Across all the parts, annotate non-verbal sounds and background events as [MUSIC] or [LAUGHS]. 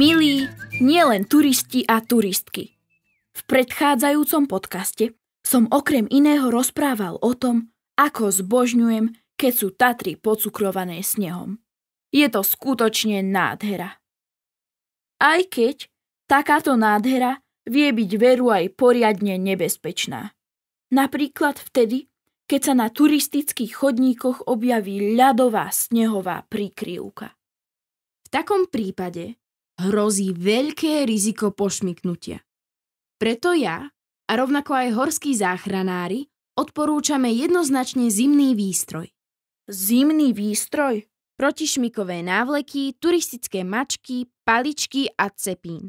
Milí nielen turisti a turistky. V predchádzajúcom podcaste som okrem iného rozprával o tom, ako zbožňujem, keď sú Tatry pocukrované snehom. Je to skutočne nádhera. Aj keď takáto nádhera vie byť veru aj poriadne nebezpečná. Napríklad vtedy, keď sa na turistických chodníkoch objaví ľadová snehová prikryvka. V takom prípade hrozí veľké riziko pošmiknutia. Preto ja a rovnako aj horskí záchranári odporúčame jednoznačne zimný výstroj. Zimný výstroj? Protišmikové návleky, turistické mačky, paličky a cepín.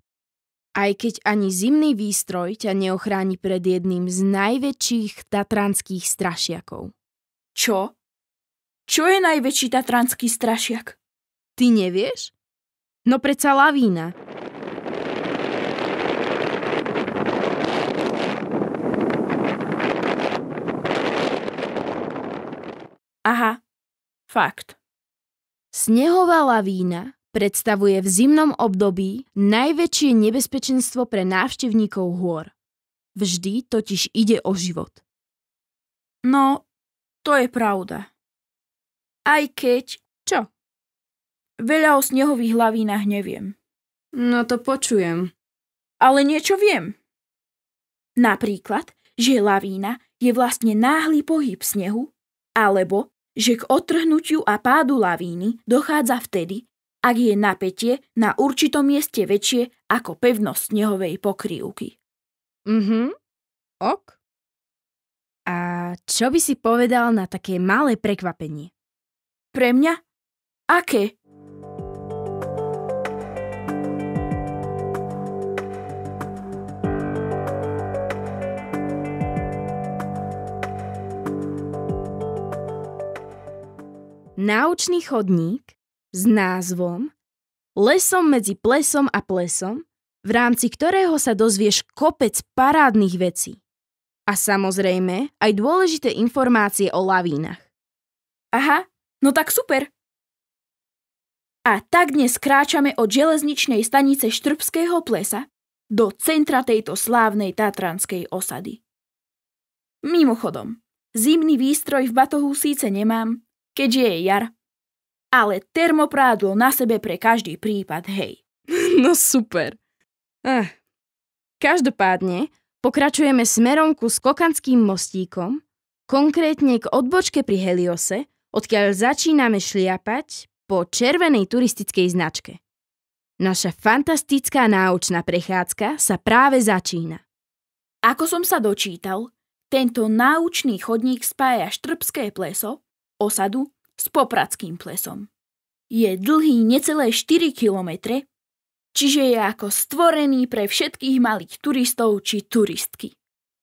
Aj keď ani zimný výstroj ťa neochráni pred jedným z najväčších tatranských strašiakov. Čo? Čo je najväčší tatranský strašiak? Ty nevieš? No preca lavína. Aha, fakt. Snehová lavína predstavuje v zimnom období najväčšie nebezpečenstvo pre návštevníkov hôr. Vždy totiž ide o život. No, to je pravda. Aj keď... Čo? Veľa o snehových hlavínach neviem. No to počujem. Ale niečo viem. Napríklad, že lavína je vlastne náhly pohyb snehu, alebo že k otrhnutiu a pádu lavíny dochádza vtedy, ak je napätie na určitom mieste väčšie ako pevnosť snehovej pokrývky. Mhm, ok. A čo by si povedal na také malé prekvapenie? Pre mňa? Aké? náučný chodník s názvom Lesom medzi plesom a plesom, v rámci ktorého sa dozvieš kopec parádnych vecí. A samozrejme aj dôležité informácie o lavínach. Aha, no tak super. A tak dnes kráčame od železničnej stanice Štrbského plesa do centra tejto slávnej tatranskej osady. Mimochodom, zimný výstroj v batohu síce nemám, keďže je jar. Ale termoprádlo na sebe pre každý prípad, hej. [LAUGHS] No super. Ach. Eh. Každopádne pokračujeme smerom ku Skokanským mostíkom, konkrétne k odbočke pri Heliose, odkiaľ začíname šliapať po červenej turistickej značke. Naša fantastická náučná prechádzka sa práve začína. Ako som sa dočítal, tento náučný chodník spája Štrbské pleso, osadu s popradským plesom. Je dlhý necelé 4 kilometre, čiže je ako stvorený pre všetkých malých turistov či turistky.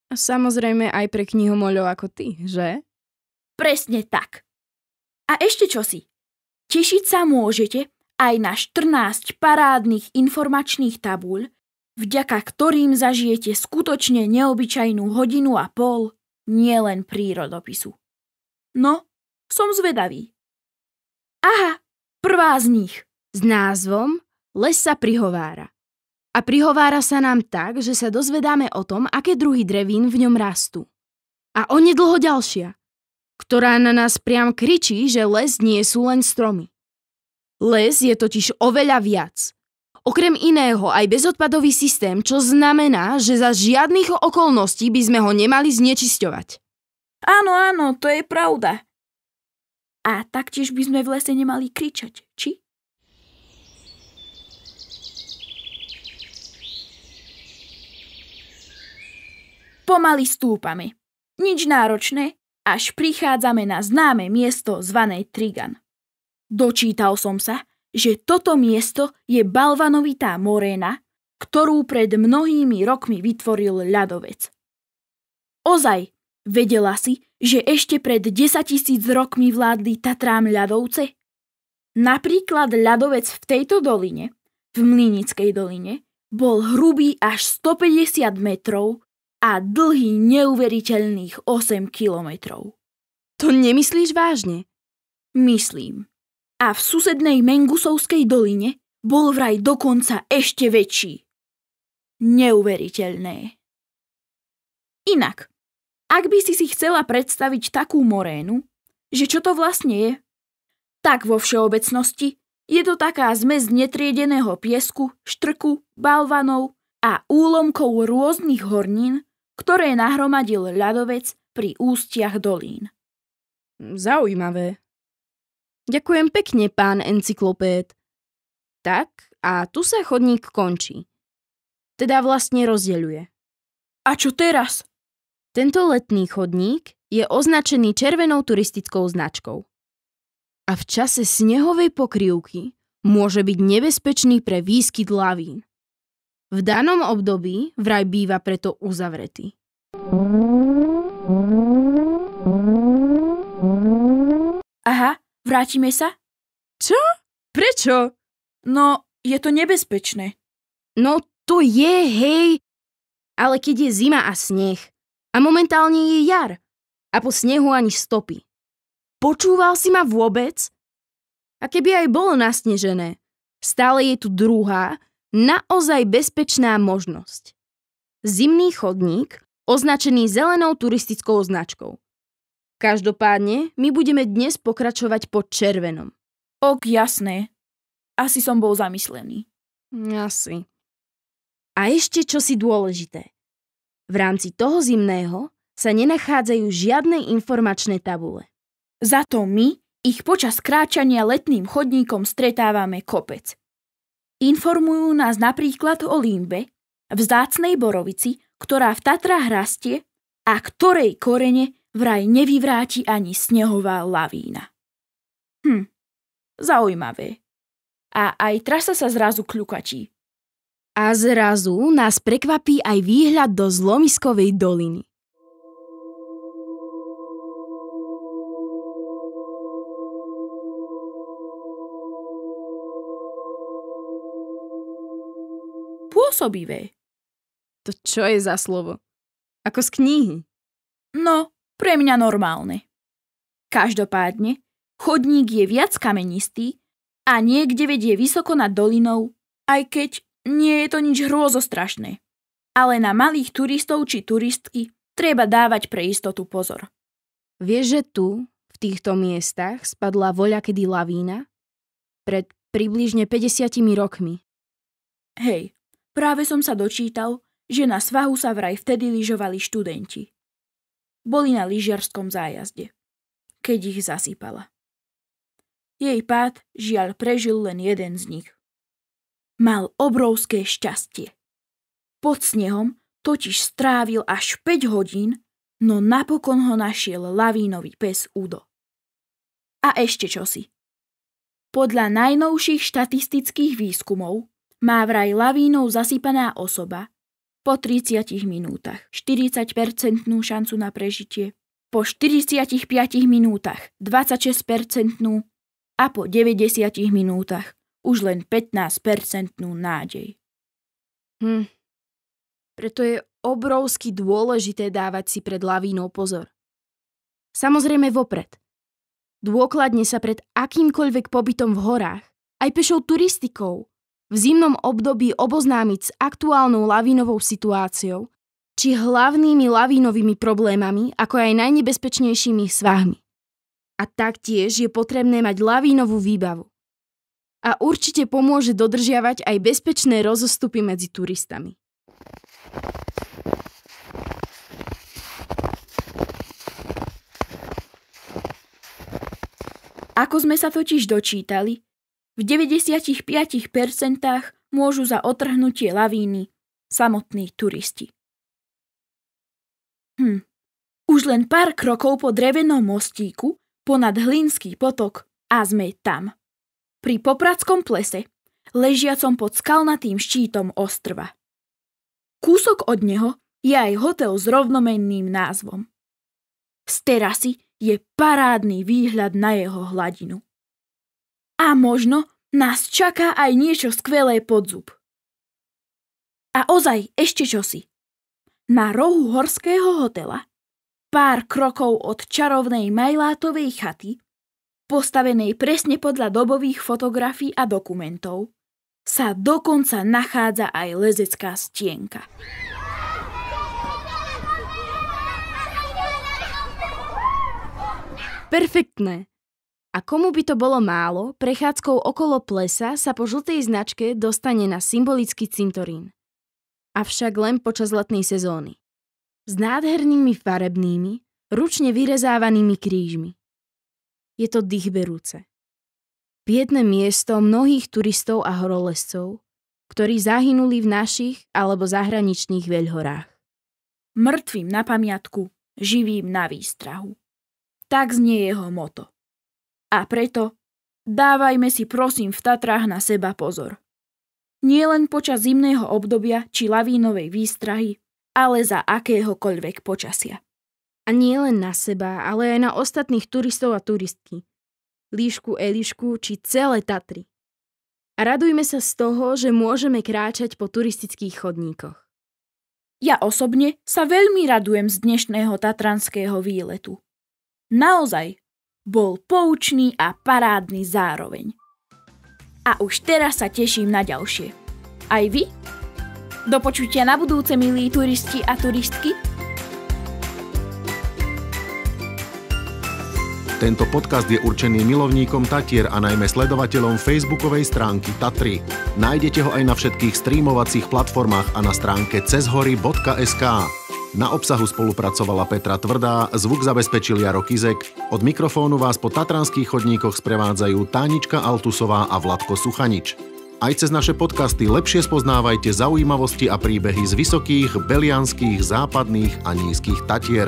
A samozrejme aj pre knihomoľov ako ty, že? Presne tak. A ešte čosi. Tešiť sa môžete aj na 14 parádnych informačných tabúľ, vďaka ktorým zažijete skutočne neobyčajnú hodinu a pol nielen prírodopisu. No som zvedavý. Aha, prvá z nich. S názvom Les sa prihovára. A prihovára sa nám tak, že sa dozvedáme o tom, aké druhy drevín v ňom rastú. A onedlho ďalšia, ktorá na nás priam kričí, že les nie sú len stromy. Les je totiž oveľa viac. Okrem iného aj bezodpadový systém, čo znamená, že za žiadnych okolností by sme ho nemali znečisťovať. Áno, áno, to je pravda. A taktiež by sme v lese nemali kričať, či? Pomaly stúpame. Nič náročné, až prichádzame na známe miesto zvané Trigan. Dočítal som sa, že toto miesto je balvanovitá moréna, ktorú pred mnohými rokmi vytvoril ľadovec. Ozaj, vedela si, že ešte pred 10 tisíc rokmi vládli Tatrám ľadovce? Napríklad ľadovec v tejto doline, v Mlinickej doline, bol hrubý až 150 metrov a dlhý neuveriteľných 8 kilometrov. To nemyslíš vážne? Myslím. A v susednej Mengusovskej doline bol vraj dokonca ešte väčší. Neuveriteľné. Inak, ak by si si chcela predstaviť takú morénu, že čo to vlastne je, tak vo všeobecnosti je to taká zmes netriedeného piesku, štrku, balvanov a úlomkov rôznych hornín, ktoré nahromadil ľadovec pri ústiach dolín. Zaujímavé. Ďakujem pekne, pán encyklopéd. Tak, a tu sa chodník končí. Teda vlastne rozdeľuje. A čo teraz? Tento letný chodník je označený červenou turistickou značkou. A v čase snehovej pokrývky môže byť nebezpečný pre výskyt lavín. V danom období vraj býva preto uzavretý. Aha, vrátime sa? Čo? Prečo? No, je to nebezpečné. No, to je, hej. Ale keď je zima a sneh, a momentálne je jar. A po snehu ani stopy. Počúval si ma vôbec? A keby aj bolo nasnežené, stále je tu druhá, naozaj bezpečná možnosť. Zimný chodník, označený zelenou turistickou značkou. Každopádne, my budeme dnes pokračovať po červenom. Ok, jasné. Asi som bol zamyslený. Asi. A ešte čo si dôležité. V rámci toho zimného sa nenachádzajú žiadne informačné tabule. Za to my ich počas kráčania letným chodníkom stretávame kopec. Informujú nás napríklad o limbe, vzácnej borovici, ktorá v Tatrách rastie a ktorej korene vraj nevyvráti ani snehová lavína. Hm, zaujímavé. A aj trasa sa zrazu kľukačí. A zrazu nás prekvapí aj výhľad do Zlomiskovej doliny. Pôsobivé. To čo je za slovo? Ako z knihy. No, pre mňa normálne. Každopádne, chodník je viac kamenistý a niekde vedie vysoko nad dolinou, aj keď nie je to nič hrôzostrašné. Ale na malých turistov či turistky treba dávať pre istotu pozor. Vieš, že tu, v týchto miestach, spadla voľa kedy lavína? Pred približne 50 rokmi. Hej, práve som sa dočítal, že na svahu sa vraj vtedy lyžovali študenti. Boli na lyžiarskom zájazde, keď ich zasypala. Jej pád žiaľ prežil len jeden z nich mal obrovské šťastie. Pod snehom totiž strávil až 5 hodín, no napokon ho našiel lavínový pes Udo. A ešte čosi. Podľa najnovších štatistických výskumov má vraj lavínou zasypaná osoba po 30 minútach 40-percentnú šancu na prežitie, po 45 minútach 26-percentnú a po 90 minútach už len 15-percentnú nádej. Hm. Preto je obrovsky dôležité dávať si pred lavínou pozor. Samozrejme vopred. Dôkladne sa pred akýmkoľvek pobytom v horách, aj pešou turistikou, v zimnom období oboznámiť s aktuálnou lavínovou situáciou či hlavnými lavínovými problémami, ako aj najnebezpečnejšími svahmi. A taktiež je potrebné mať lavínovú výbavu a určite pomôže dodržiavať aj bezpečné rozostupy medzi turistami. Ako sme sa totiž dočítali, v 95% môžu za otrhnutie lavíny samotní turisti. Hm. Už len pár krokov po drevenom mostíku, ponad Hlinský potok a sme tam pri Popradskom plese, ležiacom pod skalnatým štítom ostrva. Kúsok od neho je aj hotel s rovnomenným názvom. Z terasy je parádny výhľad na jeho hladinu. A možno nás čaká aj niečo skvelé pod zub. A ozaj ešte čosi. Na rohu horského hotela, pár krokov od čarovnej Majlátovej chaty, postavenej presne podľa dobových fotografií a dokumentov, sa dokonca nachádza aj lezecká stienka. Perfektné! A komu by to bolo málo, prechádzkou okolo plesa sa po žltej značke dostane na symbolický cintorín. Avšak len počas letnej sezóny. S nádhernými farebnými, ručne vyrezávanými krížmi. Je to dýchberúce. Biedne miesto mnohých turistov a horolescov, ktorí zahynuli v našich alebo zahraničných veľhorách. Mŕtvým na pamiatku, živým na výstrahu. Tak znie jeho moto. A preto dávajme si prosím v Tatrách na seba pozor. Nie len počas zimného obdobia či lavínovej výstrahy, ale za akéhokoľvek počasia. A nie len na seba, ale aj na ostatných turistov a turistky. Líšku, Elišku či celé Tatry. A radujme sa z toho, že môžeme kráčať po turistických chodníkoch. Ja osobne sa veľmi radujem z dnešného tatranského výletu. Naozaj, bol poučný a parádny zároveň. A už teraz sa teším na ďalšie. Aj vy? Do počutia na budúce, milí turisti a turistky. Tento podcast je určený milovníkom Tatier a najmä sledovateľom facebookovej stránky Tatry. Nájdete ho aj na všetkých streamovacích platformách a na stránke cezhory.sk. Na obsahu spolupracovala Petra Tvrdá, zvuk zabezpečil Jaro Kizek, od mikrofónu vás po tatranských chodníkoch sprevádzajú Tánička Altusová a Vladko Suchanič. Aj cez naše podcasty lepšie spoznávajte zaujímavosti a príbehy z vysokých, belianských, západných a nízkych tatier.